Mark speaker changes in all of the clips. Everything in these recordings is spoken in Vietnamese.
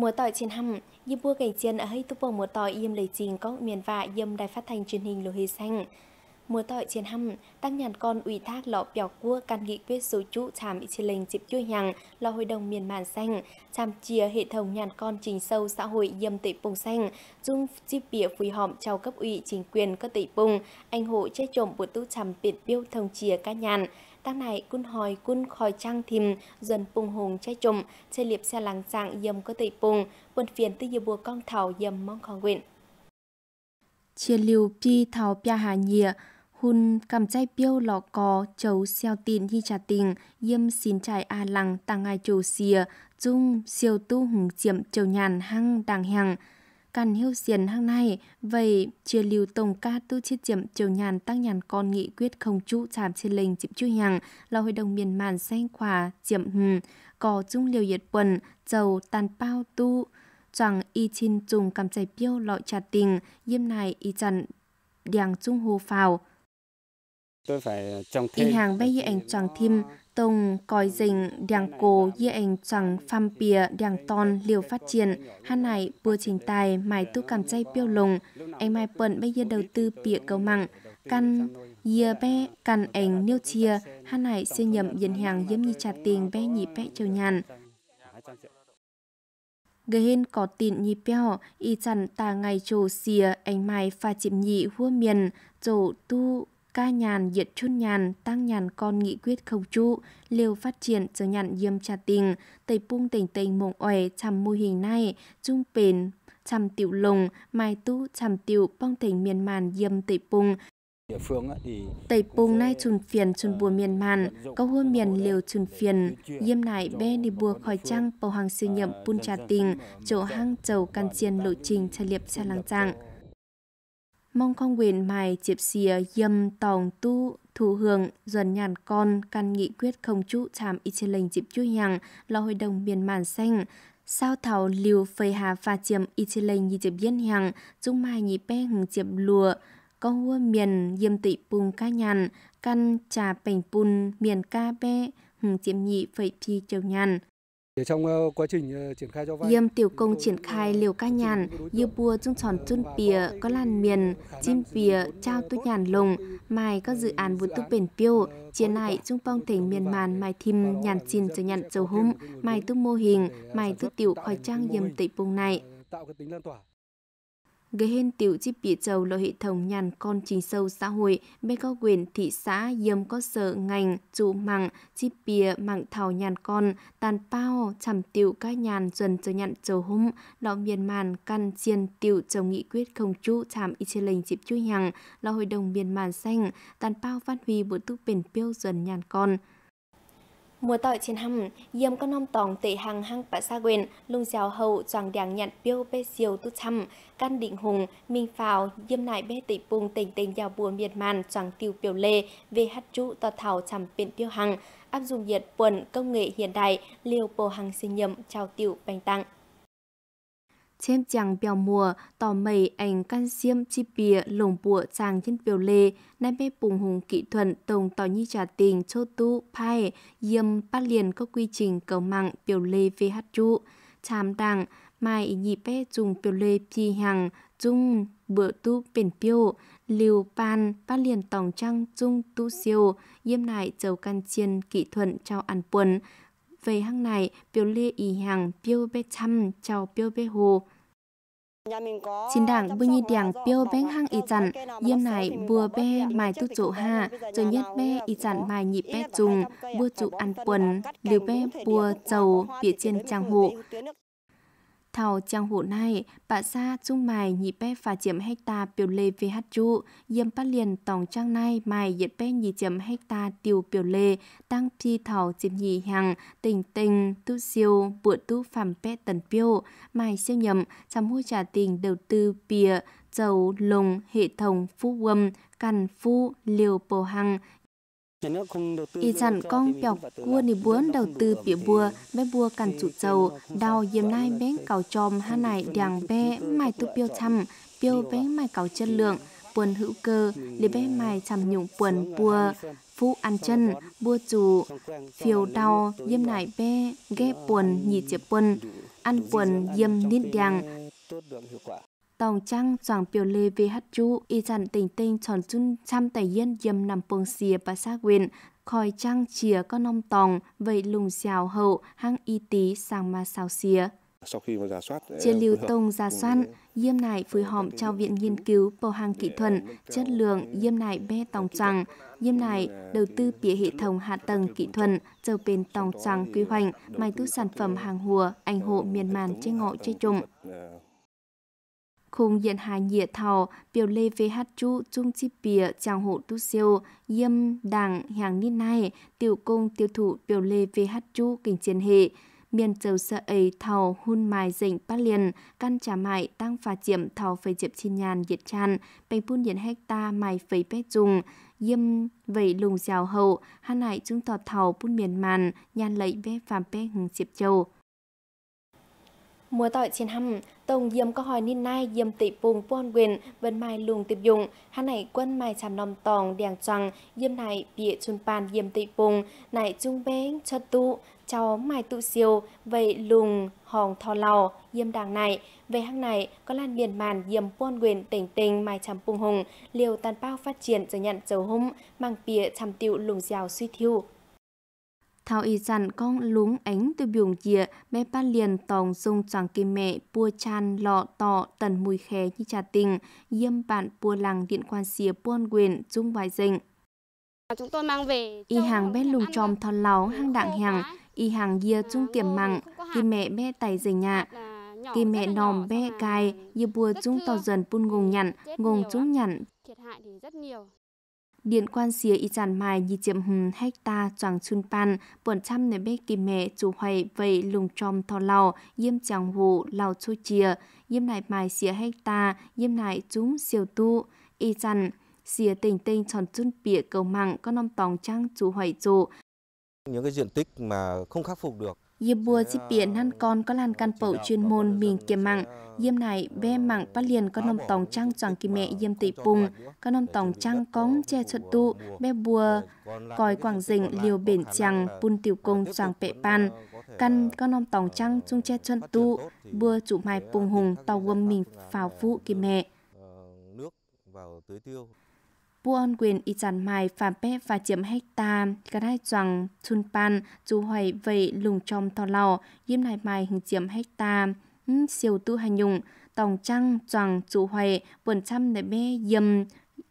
Speaker 1: Mùa tỏi trên hầm, như vua cảnh chiến ở hay tụ bộ mùa tỏi yêm lời trình có miền vạ yêm đài phát thanh truyền hình lô hề xanh. Mùa tỏi trên hầm, tăng nhàn con ủy thác lọ bèo cua can nghị quyết số trụ chạm ý chỉ lệnh dịp chui nhằng lọ hội đồng miền màn xanh, chạm chia hệ thống nhàn con trình sâu xã hội yêm tệ bùng xanh, dung dịp bịa phùi họm trao cấp ủy chính quyền các tệ bùng, anh hộ che trộm bộ tú chạm biển biêu thông chia cá nhàn tăng này kun hỏi kun khỏi trăng thìm dần bùng hùng che trùm xe liệp xe làng dạng dầm có tị bùng quân phiền tư dừa bùa con thảo dầm mong khó nguyện chia liều pi thảo pia hà nhịa hun cầm chai piêu lọ cò chấu xeo tin hi trà tình yêm xin trải a à lằng tăng ai chủ xìa chung siêu tu hùng chiệm chầu nhàn hăng đàng hàng Càn hiêu diền hang này, vậy chia lưu tổng ca tư chiết diệm chiều nhàn tăng nhàn con nghị quyết không trụ chạm trên lệnh chịu chú nhàng là hội đồng miền màn xanh khỏa diệm hừm, có chung liều nhiệt quần, dầu tàn bao tu, chẳng y chin trùng cầm chảy biêu lọi trà tình, yêm này y chặn đèng trung hồ phào. Tôi phải à, trong thêm. hàng bây giờ anh chẳng thêm, tông coi dình đàng cô ye anh chẳng pham pìa đàng ton liều phát triển han này bùa trình tài mài tu cảm chay biêu lùng anh mai bận bây giờ đầu tư pìa cầu mặn căn ye bé căn ảnh niêu chia han này xây nhầm dân hàng giếm như trả tiền bé nhị bé chiều nhàn người hên có tiền nhị peo y chăn tà ngày trồ xìa anh mai pha chìm nhị hua miền trổ tu ca nhàn diệt chôn nhàn tăng nhàn con nghị quyết không trụ liều phát triển cho nhàn diêm trà tình tây buông tỉnh tình mộng oẻ chằm mô hình này trung bền chằm tiểu lùng mai tu chằm tiểu bong tỉnh miền màn diêm tây buông địa phương thì tây pung nay trùn phiền trùn bùa miền màn câu hôn miền liều trùn phiền diêm nại bê đi bùa khỏi trăng bầu hàng sư nhậm pun trà tình chỗ hang chầu can chiên lộ trình trà liệp cha làng trạng mong con quyền mài chiếp xìa dâm tòng tu thủ hưởng dần nhàn con căn nghị quyết không chú chạm y chê lệnh chịp chú nhằng là hội đồng miền màn xanh sao thảo liều phầy hà pha chiếm y chê lệnh như chịp yên nhàng dung mai nhị bé hừng chiếp lùa con hua miền yêm tị bùng ca nhàn căn trà bành bùn miền ca bé hừng chiếm nhị phẩy phi châu nhàn trong ờ, quá trình ờ, triển khai cho vay, Yêm tiểu công triển khai ờ, liều ca nhàn, như bùa trung tròn chun pìa, có làn miền, chim pìa, trao tu nhàn lùng, mai các dự án vốn tu bền piêu, chiến này trung phong tỉnh miền màn mai thìm nhàn xin cho nhận dầu hôm, mai tu mô hình, mai tu tiểu khỏi trang yêm tị bùng này. Tạo cái tính lan tỏa gây hên tiểu chi bị trầu lo hệ thống nhàn con chính sâu xã hội bên có quyền thị xã yếm có sở ngành trụ mạng chi bìa mạng thảo nhàn con tàn bao chầm tiểu các nhàn dần cho nhận trầu hôm lo miền màn căn chiên tiểu chồng nghị quyết không chú chạm y chê lệnh dịp chú nhằng là hội đồng miền màn xanh tàn bao phát huy bộ túc bền piêu dần nhàn con Mùa tỏi trên hầm, yếm con nông tòng tệ hàng hang bả sa quyền, lung giàu hậu choàng đàng nhận biêu bê diều tu chăm, căn định hùng, minh phào, yếm nại bê tỷ bùng tỉnh tình giàu buồn miệt màn choàng tiêu biểu lê, về hát trụ tòa thảo chằm biển tiêu hằng, áp dụng nhiệt quần công nghệ hiện đại, liều bồ hàng sinh nhậm trao tiểu bành tặng chém chàng bèo mùa, tỏ mây ảnh can xiêm chi bìa lồng bùa chàng trên biểu lê, nay mê bùng hùng kỹ thuận tổng tỏ nhi trả tình chô tu phai, yêm bắt liền có quy trình cầu mạng biểu lê về hát trụ. Chàm đằng mai ý nhị bé dùng biểu lê chi hàng, chung bữa tu biển biểu, liều pan bắt liền tổng trăng chung tu siêu, yêm lại chầu can chiên kỹ thuận trao ăn buồn, về hang này biểu lê ý hàng biểu bê chăm chào biểu bê hồ Xin đảng bư nhi đảng biểu bê hang ý chặn yêm này bùa bê mài tu chỗ hạ rồi nhất bê ý chặn mài nhịp bê trùng bùa trụ ăn quần liều bê bùa dầu bịa trên trang hộ thảo trang hụ này, bà xa chung mài nhị bé và chiếm hecta biểu lê về hát trụ, yếm bắt liền tổng trang này mài yết bé nhị chiếm hecta tiêu biểu lê tăng phi thảo chiếm nhị hàng, tình tình, tu siêu, bụi tu phàm bé tần biểu, mài siêu nhầm, chăm hô trả tình đầu tư bìa, dầu, lùng hệ thống, phú quâm, cằn phu, liều bồ hằng y dặn con bọc cua nì buôn đầu tư bịa bùa bé bùa cản trụ dầu đào diêm nai bé cào tròm ha này đàng bé mài tu piêu chăm piêu bé mài cào chất lượng buồn hữu cơ để bé mài chăm nhung buồn bùa phụ ăn chân bùa chủ phiêu đào diêm nai bé ghé buồn nhị chế buồn ăn buồn diêm nít đàng tòng trăng choàng biểu lê về hát chú y dặn tình tinh tròn chun trăm tài yên dầm nằm phương xìa và xa quyền khói trăng chìa con nông tòng vậy lùng xào hậu hang y tí sang mà xào xìa sau khi mà giả soát trên ờ, lưu tông giả soát diêm nại phối họm trao viện nghiên cứu bầu hàng kỹ thuật ờ, chất lượng diêm nại bê tòng trăng diêm nại đầu tư bịa hệ thống hạ tầng kỹ thuật dầu bên tòng trăng quy hoạch mai ờ, tu sản phẩm hàng hùa ảnh hộ miền màn trên ngõ chơi trụng khung diện hài nhiệt thảo biểu lê về hát chú chung chi bìa chàng hộ tu siêu yêm đảng hàng niên nay tiểu công tiêu thụ biểu lê về hát chú kinh chiến hệ miền châu sợ ấy thảo hun mài dịnh bát liền căn trà mại tăng phà chiểm thảo phầy chiệp chi nhàn diệt tràn bành phun diện hecta mài phầy pét dùng yêm vậy lùng rào hậu hà nại chúng tọt thảo phun miền màn nhàn lẫy bé phàm bé hừng chiệp châu Mùa tỏi trên hầm, tổng diêm có hỏi ninh nay diêm tỷ vùng buôn quyền vân mai lùng tiếp dụng. Hắn này quân mai chạm nòng tòng đèn trăng, diêm này bịa chun pan diêm tỷ vùng, này trung bé cho tụ, cháu mai tụ siêu, vậy lùng hòn thò lò, diêm đàng này. Về hang này, có lan biển màn diêm buôn quyền tỉnh tình mai chạm bùng hùng, liều tàn bao phát triển trở nhận dấu hung, mang bịa chạm tiêu lùng dào suy thiêu thao y dặn con lúng ánh từ biểu dịa bé ba liền tòng dung chẳng kim mẹ bua chan lọ tọ tần mùi khé như trà tình yêm bạn bua làng điện quan xìa buôn quyền dung vài dịnh chúng tôi mang về y hàng bé lùng tròm thon láo hang đặng hàng y hàng dìa chung kiểm mặn kim mẹ bé tài dày nhạ kỳ mẹ nòm bé cài như bua chúng tàu dần buôn ngùng nhặn ngùng chúng nhặn thiệt hại thì rất nhiều Điện quan xìa y chàn mai y chiếm hùn hecta choàng chun pan, bọn trăm nơi bê kìm mẹ chủ hoài vậy lùng tròm thò lào, yêm chàng vụ lào chu chìa, yêm lại mai xìa hecta, yêm lại chúng siêu tu, y chàn, xìa tình tình tròn chun bịa cầu mạng có năm tòng trăng chủ hoài trụ. Những cái diện tích mà không khắc phục được Yêm bùa dịp dạ. biển năn con có lan căn bậu chuyên môn mình kiềm mặn Yêm này bê mặn bắt liền có nông tòng trăng choàng kỳ mẹ ờ, yêm tỷ bùng. Có nông tòng trăng ờ, ờ, cóng che chuột tụ, bê bùa, còi quảng dình liều biển chàng, bun tiểu công choàng pệ pan. Căn có nông tòng trăng chung che chuột tụ, bùa chủ mai bùng hùng tàu quân mình phào phụ kỳ mẹ. Nước vào tưới tiêu buôn quyền y chăn mai phàm bé và chiếm hecta cái hai rằng chun pan chú hoài vậy lùng trong thò lò yếm này mai hình chiếm hecta siêu tư hành nhung tòng trăng rằng chú hoài vườn trăm để bé yếm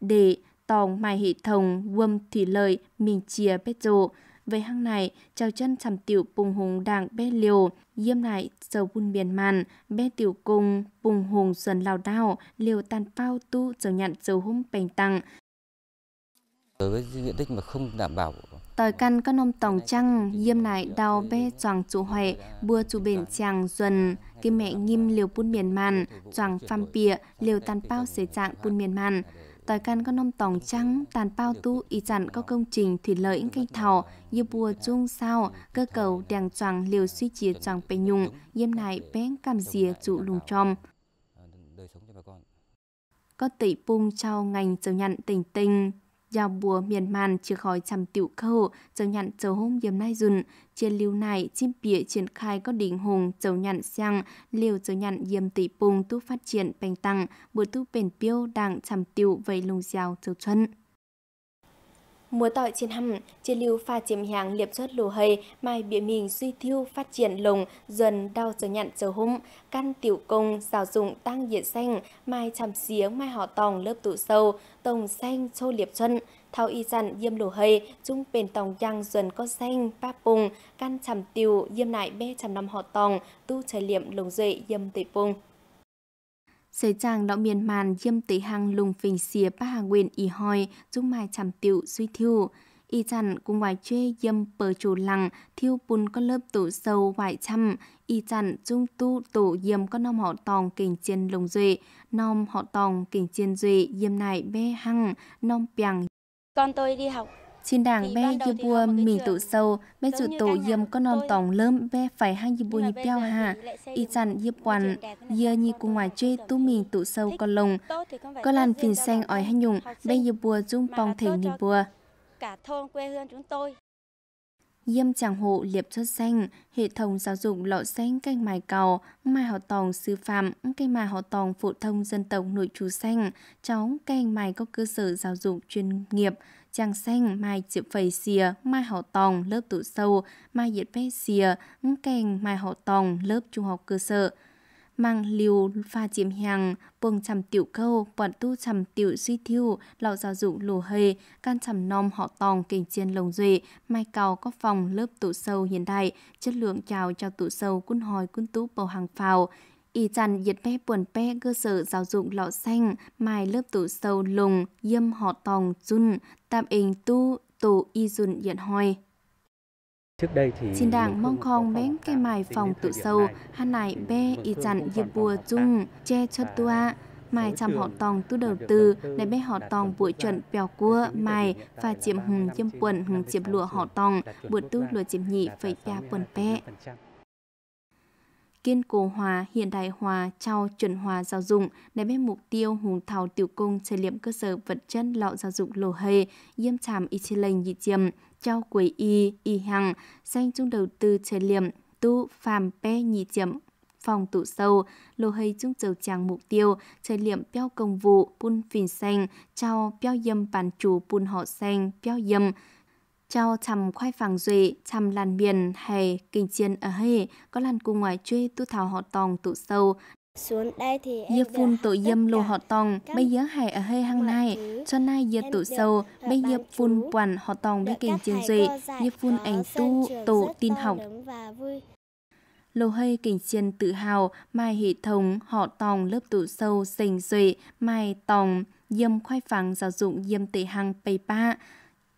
Speaker 1: để tòng mai hệ thống vuông thủy lợi mình chia bếp rộ về hang này chào chân chằm tiểu bùng hùng đảng bé liều yêm này sầu buôn biển màn bé tiểu cung bùng hùng dần lao đao liều tàn phao tu chờ nhận dầu hôm bành tặng Đối với diện tích mà không đảm bảo Tòi căn các nông tòng trăng, diêm nại đào bê choàng chủ huệ, bùa chủ biển chàng duần, kim mẹ nghiêm liều bún miền màn, choàng pham pịa, liều tàn bao xế trạng bún miền màn. Tòi căn các nông tòng trăng, tàn bao tu y chặn có công trình thủy lợi canh thảo, như bùa chung sao, cơ cầu đèn choàng liều suy chia choàng bê nhung, diêm nại bén cảm dìa trụ lùng tròm có tỷ bung trao ngành châu nhận tình tình giao bùa miền màn chưa khỏi chăm tiểu khâu, châu nhận châu hôm yếm nay dùn, trên lưu này chim bìa triển khai có đỉnh hùng châu nhận sang, liều châu nhận yếm tỷ bùng tu phát triển bành tăng, bữa tu bền piêu đang chăm tiểu vầy lùng giao châu xuân mùa tỏi trên hầm, trên lưu pha chiếm hàng liệp xuất lù hầy, mai bịa mình suy thiêu phát triển lồng, dần đau giờ nhặn giờ hung, căn tiểu công, rào dụng tăng diện xanh, mai chằm xiếng, mai họ tòng lớp tụ sâu, tổng xanh trô liệp xuân, thao y dặn diêm lù hầy, chung bền tòng giang dần có xanh, báp bùng, căn chằm tiều, diêm lại bê chằm năm họ tòng, tu trời liệm lồng dậy diêm tây bùng. Giới chàng đã miền màn dâm tới hàng lùng phình xìa ba hàng quyền y hoi, giúp mai chằm tiệu suy thiêu. Y chẳng cùng ngoài chê dâm bờ chủ lặng, thiêu bùn có lớp tủ sâu vài trăm. Y chẳng dung tu tủ dâm có nom họ tòng kình chiên lùng duệ, nom họ tòng kình chiên duệ dâm này bê hăng, nom piang. Con tôi đi học Xin đảng bé dư bùa mình tự sâu, bé dụ tổ yếm con non tổng lớn bé phải hang dư bùa nhịp bèo hà, y chăn dư quan, dư như cùng ngoài chơi tu mình tự sâu con lồng, có làn phình xanh ói hay nhung, bé dư bùa dung bong thể nhịp bùa. Cả thôn quê hương chúng tôi Yêm chẳng hộ liệp xuất xanh, hệ thống giáo dục lọ xanh canh mài cầu, mài họ tòng sư phạm, cây mài họ tòng phổ thông dân tộc nội trú xanh, cháu cây mài có cơ sở giáo dục chuyên nghiệp, chàng xanh mai chịu phầy xìa mai hậu tòng lớp tụ sâu mai diệt bé xìa kèn mai hậu tòng lớp trung học cơ sở mang liều pha chiếm hàng bông chầm tiểu câu bọn tu chầm tiểu suy thiêu lão giáo dục lù hề can chầm nom họ tòng kình chiên lồng duệ mai cầu có phòng lớp tủ sâu hiện đại chất lượng chào cho tủ sâu quân hòi quân tú bầu hàng phào y chăn nhiệt pe buồn pe cơ sở giáo dục lọ xanh mai lớp tủ sâu lùng yêm họ tòng chun tạm ình tu tủ y dùn diện hoi Trước đây thì xin đảng mong khong bén cái mài phòng tự sâu, hà nải bé y chặn dịp bùa chung, che cho à, tua, mài chăm họ tòng tu đầu tư, để bé họ tòng bụi chuẩn bèo cua, mài, và chiếm hùng yêm quần hùng chiếm lụa họ tòng, bụi tu lụa chiếm nhị phải bè quần bè kiên cố hóa, hiện đại hóa, trao chuẩn hóa giáo dục, để bên mục tiêu hùng thảo tiểu cung xây liệm cơ sở vật chất lọ giáo dục lồ hề, yêm chàm y chi lệnh dị chiêm, trao quầy y, y hằng, xanh trung đầu tư xây liệm, tu phàm pe nhị chiếm phòng tụ sâu, lô hơi chung dầu chàng mục tiêu, chơi liệm peo công vụ, pun phìn xanh, trao peo dâm bàn chủ pun họ xanh, peo dâm, Chào chằm khoai phàng duy chằm làn biển hay kinh chiên ở hay, có làn cùng ngoài chơi tu thảo họ tòng tụ sâu, xuống đây thì giờ phun tổ dâm lô họ tòng bây giờ hải ở hơi hang này cho nay giờ tụ sâu bây giờ phun quản họ tòng bên kinh chiến duy giờ phun ảnh tu tổ tin học lô hơi kinh chiên tự hào mai hệ thống họ tòng lớp tụ sâu sành duy mai tòng dâm khoai phẳng giáo dụng dâm tệ hang pây ba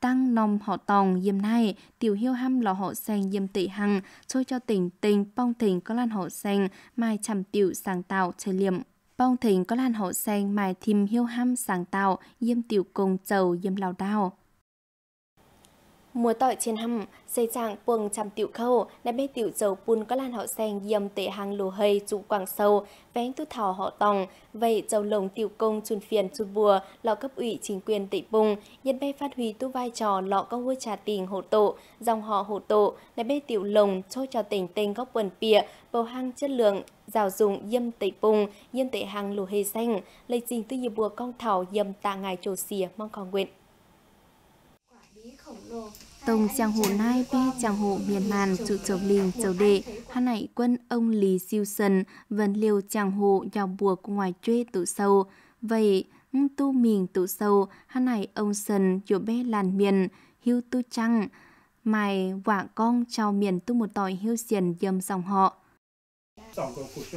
Speaker 1: tăng nòng họ tòng diêm nay tiểu hiêu ham lò họ sen diêm tỷ hằng trôi cho tỉnh tình bong thỉnh có lan họ sen mai trầm tiểu sáng tạo chơi liệm bong thỉnh có lan họ sen mai thìm hiêu ham sáng tạo diêm tiểu cùng chầu diêm lao đao Mùa tỏi trên hầm, xây trạng buồng trăm tiểu khâu, đã bê tiểu dầu bùn có lan họ sen dầm tệ hàng lồ hơi trụ quảng sâu, vén tu thảo họ tòng, vậy dầu lồng tiểu công chuồn phiền chuồn bùa, lọ cấp ủy chính quyền tị bùng, nhân bê phát huy tu vai trò lọ có hôi trà tình hộ tổ, dòng họ hộ tổ, đã bê tiểu lồng cho cho tỉnh tên góc quần pịa, bầu hang chất lượng, giáo dụng dâm tị bùng, dân tệ hàng lồ hơi xanh, lấy trình tư dịp bùa con thảo dâm tạ ngài trổ xìa mong còn nguyện tông chàng hồ nai bi chàng hồ miền màn trụ chầu lình chầu đệ, hà nảy quân ông Lý Siêu Sần, vần liều chàng hồ nhào buộc ngoài trê tụ sâu. Vậy, tu mình tụ sâu, hà nảy ông Sần chỗ bé làn miền, hưu tu trăng, mày quả con trao miền tu một tỏi hưu xiền dâm dòng họ.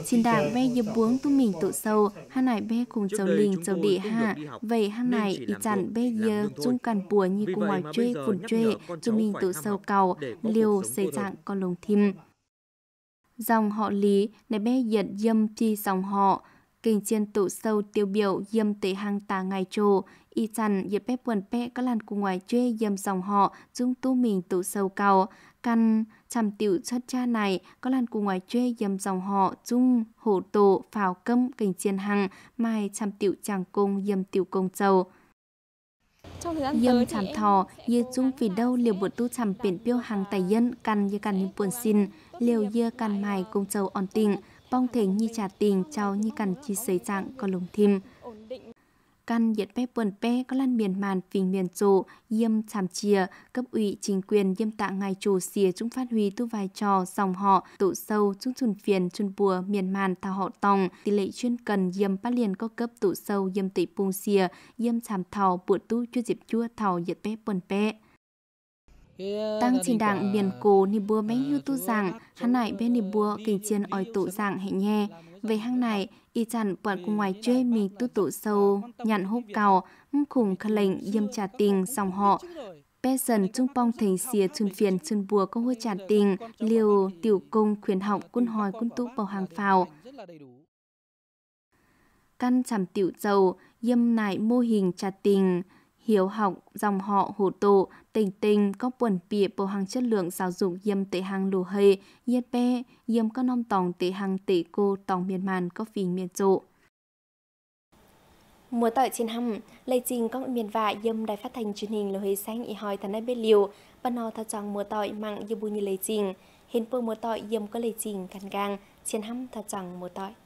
Speaker 1: Chín đà ve yếu buông tu mình tụ sâu, hà nải be cùng dầu linh dầu địa hạ. Vậy hà nải ý chẳng be yếu chung cản bùa như cùng ngoài chơi phun chơi, tu mình tụ sâu cầu, liều xây dạng con lồng thim. Dòng họ lý, này be yật dâm chi dòng họ, kinh chiên tụ sâu tiêu biểu dâm tế hàng tà ngài trồ, y chẳng dịp bếp quần bẹ có làn cùng ngoài chơi dâm dòng họ, dung tu mình tụ sâu cầu, Căn chằm tiểu chất cha này có làn cùng ngoài chơi dầm dòng họ chung hổ tổ phào câm cảnh chiên hằng mai chằm tiểu chàng công dầm tiểu công châu Yêm chằm thò, yê chung vì đâu liều buồn tu chằm biển biêu hàng tài dân căn như căn như buồn xin, vâng, vâng, liều yê vâng, căn mài công châu on tình, bong thể như trả tình cháu như căn chi sấy trạng con lùng thim. Căn nhiệt bếp buồn bê có lăn miền màn phình miền trụ, yêm chàm chìa, cấp ủy chính quyền yêm tạ ngài chủ xìa chúng phát huy tu vai trò, dòng họ, tụ sâu, chúng chuẩn phiền, chuẩn bùa, miền màn thảo họ tòng, tỷ lệ chuyên cần yêm bát liền có cấp tụ sâu yêm tỷ pung xìa, yêm chàm thảo bụi tu chưa dịp chua thảo nhiệt bếp buồn bê. Tăng trình đảng miền cổ ni bùa bé hưu tu rằng, hắn nại bé ni bùa kình chiến ỏi tụ dạng hệ nhẹ. Về hang này, y chẳng bọn cùng ngoài chơi mình tu tụ sâu, nhặn hút cầu, khủng khả lệnh dâm trả tình dòng họ. Bé dần trung bong thành xìa chun phiền chun bùa công hôi trả tình, liều tiểu cung khuyến họng quân hòi quân tú bầu hàng phào. Căn chằm tiểu dầu, dâm nại mô hình trả tình, hiếu học, dòng họ hồ tổ, tình tình có quần bìa bộ hàng chất lượng giáo dục yêm tế hàng lù hề, yết bê, yêm có nông tòng tế hàng tế cô tòng miền màn có phì miền trụ. Mùa tỏi trên hầm, lây trình có miền vạ yêm đài phát thanh truyền hình lù hề xanh y hỏi thần ai bê liều, bà nò thật chóng mùa tỏi mạng yêm bù như lây trình. Hiện phương mùa tỏi yêm có lây trình càng gang, trên hầm thật chóng mùa tỏi.